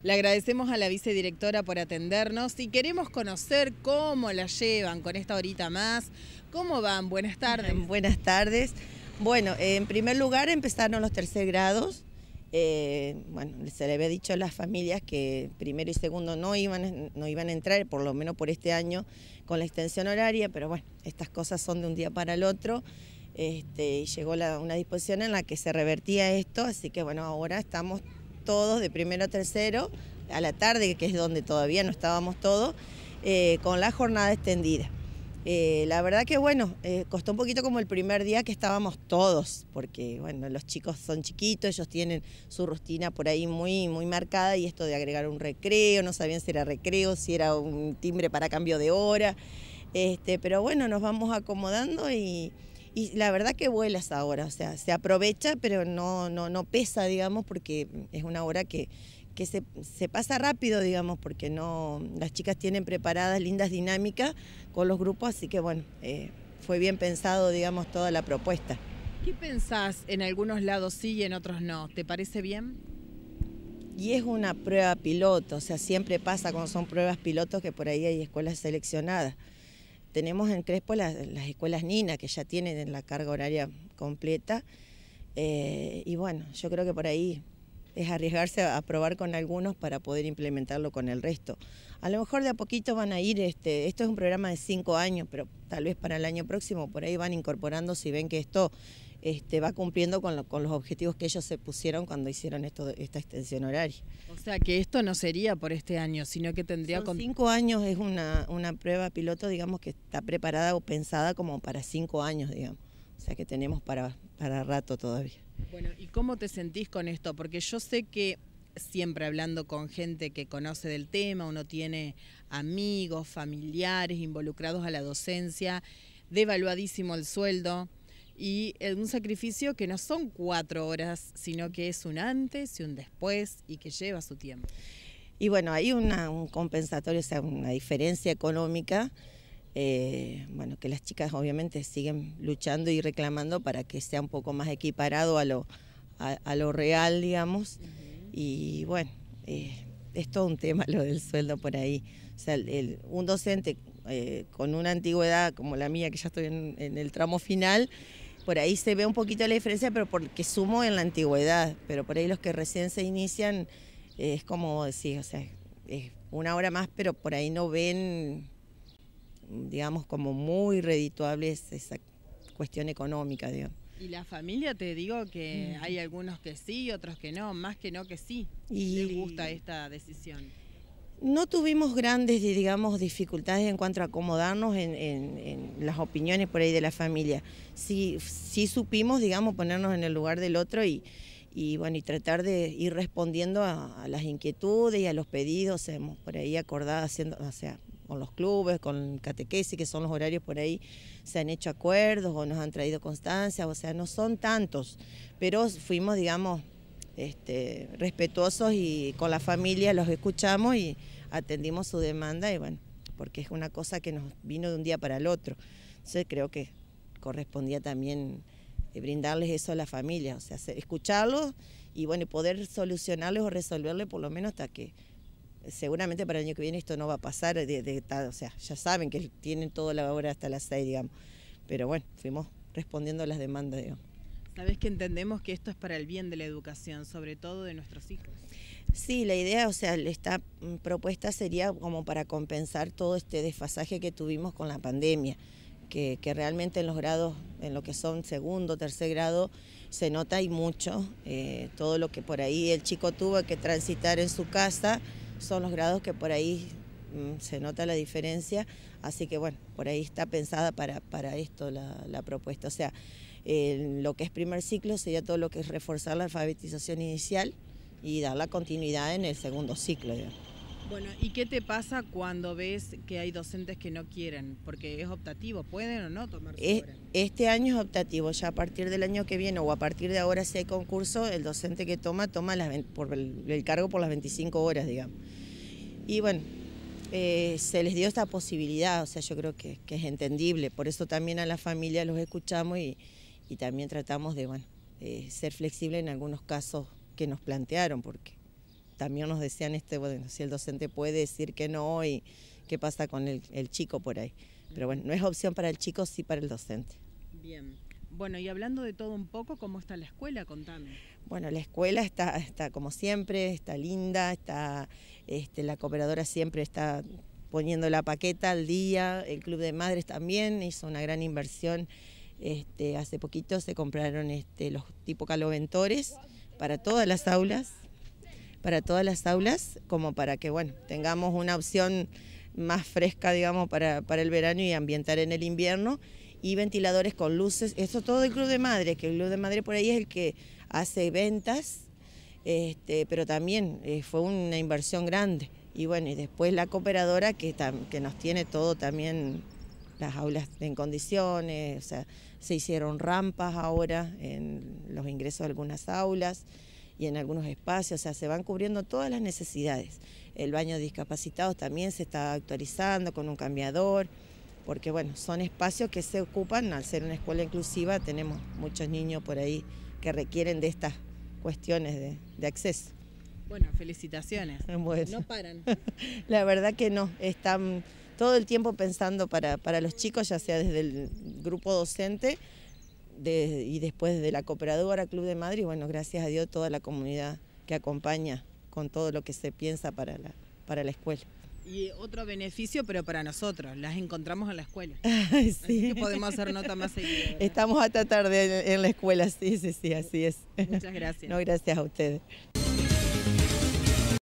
Le agradecemos a la vicedirectora por atendernos y queremos conocer cómo la llevan con esta horita más. ¿Cómo van? Buenas tardes. Buenas tardes. Bueno, eh, en primer lugar empezaron los tercer grados. Eh, bueno, se le había dicho a las familias que primero y segundo no iban, no iban a entrar, por lo menos por este año, con la extensión horaria, pero bueno, estas cosas son de un día para el otro. Este, llegó una disposición en la que se revertía esto, así que bueno, ahora estamos todos de primero a tercero, a la tarde, que es donde todavía no estábamos todos, eh, con la jornada extendida. Eh, la verdad que bueno, eh, costó un poquito como el primer día que estábamos todos, porque bueno, los chicos son chiquitos, ellos tienen su rutina por ahí muy, muy marcada y esto de agregar un recreo, no sabían si era recreo, si era un timbre para cambio de hora, este, pero bueno, nos vamos acomodando y, y la verdad que vuelas ahora, o sea, se aprovecha, pero no, pesa, digamos, porque es una hora que, se, pasa rápido, digamos, porque no las chicas tienen preparadas lindas dinámicas con los grupos, así que bueno, eh, fue bien pensado, digamos, toda la propuesta. ¿Qué pensás en algunos lados sí y en otros no? ¿Te parece bien? Y es una prueba piloto, o sea, siempre pasa cuando son pruebas pilotos que por ahí hay escuelas seleccionadas tenemos en Crespo las, escuelas Nina, que ya tienen la carga horaria completa. Eh, y bueno, yo creo que por ahí es arriesgarse a probar con algunos para poder implementarlo con el resto. A lo mejor de a poquito van a ir, este, esto es un programa de cinco años, pero tal vez para el año próximo por ahí van incorporando si ven que esto este, va cumpliendo con, los objetivos que ellos se pusieron cuando hicieron esta extensión horaria. O sea que esto no sería por este año, sino que tendría... con... cinco años es una, prueba piloto, digamos, que está preparada o pensada como para cinco años, digamos. O sea que tenemos para, para rato todavía. Bueno, ¿y cómo te sentís con esto? Porque yo sé que siempre hablando con gente que conoce del tema, uno tiene amigos, familiares involucrados a la docencia, devaluadísimo el sueldo, y un sacrificio que no son cuatro horas, sino que es un antes y un después y que lleva su tiempo. Y bueno, hay un compensatorio, o sea, una diferencia económica, eh, bueno, que las chicas obviamente siguen luchando y reclamando para que sea un poco más equiparado a lo, a, lo real, digamos. Y bueno, eh, es todo un tema lo del sueldo por ahí. O sea, un docente eh, con una antigüedad como la mía, que ya estoy en el tramo final, por ahí se ve un poquito la diferencia, pero porque sumo en la antigüedad, pero por ahí los que recién se inician, eh, es como decir, o sea, es una hora más, pero por ahí no ven, digamos, como muy redituable esa cuestión económica, digamos. Y la familia, te digo que mm. hay algunos que sí, otros que no, más que no que sí, y... les gusta esta decisión. No tuvimos grandes, digamos, dificultades en cuanto a acomodarnos en, las opiniones por ahí de la familia. Sí, sí, supimos, digamos, ponernos en el lugar del otro y, y bueno, y tratar de ir respondiendo a, las inquietudes y a los pedidos. Hemos por ahí acordado haciendo, o sea, con los clubes, con catequesis, que son los horarios por ahí, se han hecho acuerdos o nos han traído constancia, o sea, no son tantos, pero fuimos, digamos, este, respetuosos y con la familia los escuchamos y atendimos su demanda y bueno, porque es una cosa que nos vino de un día para el otro. Entonces creo que correspondía también eh, brindarles eso a la familia, o sea, escucharlos y bueno, poder solucionarlos o resolverles por lo menos hasta que eh, seguramente para el año que viene esto no va a pasar, o sea, ya saben que tienen toda la hora hasta las seis, digamos, pero bueno, fuimos respondiendo a las demandas, digamos. Sabes que entendemos que esto es para el bien de la educación, sobre todo de nuestros hijos. Sí, la idea, o sea, esta propuesta sería como para compensar todo este desfasaje que tuvimos con la pandemia, que, realmente en los grados, en lo que son segundo, tercer grado, se nota y mucho. Eh, todo lo que por ahí el chico tuvo que transitar en su casa son los grados que por ahí Mm, se nota la diferencia, así que bueno, por ahí está pensada para, para esto la, propuesta. O sea, lo que es primer ciclo sería todo lo que es reforzar la alfabetización inicial y dar la continuidad en el segundo ciclo. Bueno, ¿y qué te pasa cuando ves que hay docentes que no quieren? Porque es optativo, ¿pueden o no tomar Este año es optativo, ya a partir del año que viene o a partir de ahora si hay concurso, el docente que toma, toma el, el cargo por las 25 horas, digamos. Y bueno, eh, se les dio esta posibilidad, o sea, yo creo que, es entendible, por eso también a la familia los escuchamos y, también tratamos de, bueno, ser flexible en algunos casos que nos plantearon, porque también nos decían, este, bueno, si el docente puede decir que no y qué pasa con el, el chico por ahí. Pero bueno, no es opción para el chico, sí para el docente. Bien. Bueno, y hablando de todo un poco, ¿cómo está la escuela? Contame. Bueno, la escuela está, está como siempre, está linda, está, este, la cooperadora siempre está poniendo la paqueta al día, el Club de Madres también hizo una gran inversión. Este, hace poquito se compraron este, los tipo caloventores para todas las aulas, para todas las aulas, como para que bueno, tengamos una opción más fresca, digamos, para, para el verano y ambientar en el invierno y ventiladores con luces. Eso todo del Club de Madre, que el Club de Madre por ahí es el que hace ventas, este, pero también eh, fue una inversión grande. Y bueno, y después la cooperadora que, que nos tiene todo también, las aulas en condiciones, o sea, se hicieron rampas ahora en los ingresos de algunas aulas y en algunos espacios, o sea, se van cubriendo todas las necesidades. El baño de discapacitados también se está actualizando con un cambiador porque bueno, son espacios que se ocupan, al ser una escuela inclusiva tenemos muchos niños por ahí que requieren de estas cuestiones de, acceso. Bueno, felicitaciones. No paran. La verdad que no, están todo el tiempo pensando para, los chicos, ya sea desde el grupo docente y después de la cooperadora Club de Madrid, bueno, gracias a Dios toda la comunidad que acompaña con todo lo que se piensa para la, para la escuela. Y otro beneficio, pero para nosotros, las encontramos en la escuela. sí. podemos hacer nota más Estamos hasta tarde en la escuela, sí, sí, sí, así es. Muchas gracias. No, gracias a ustedes.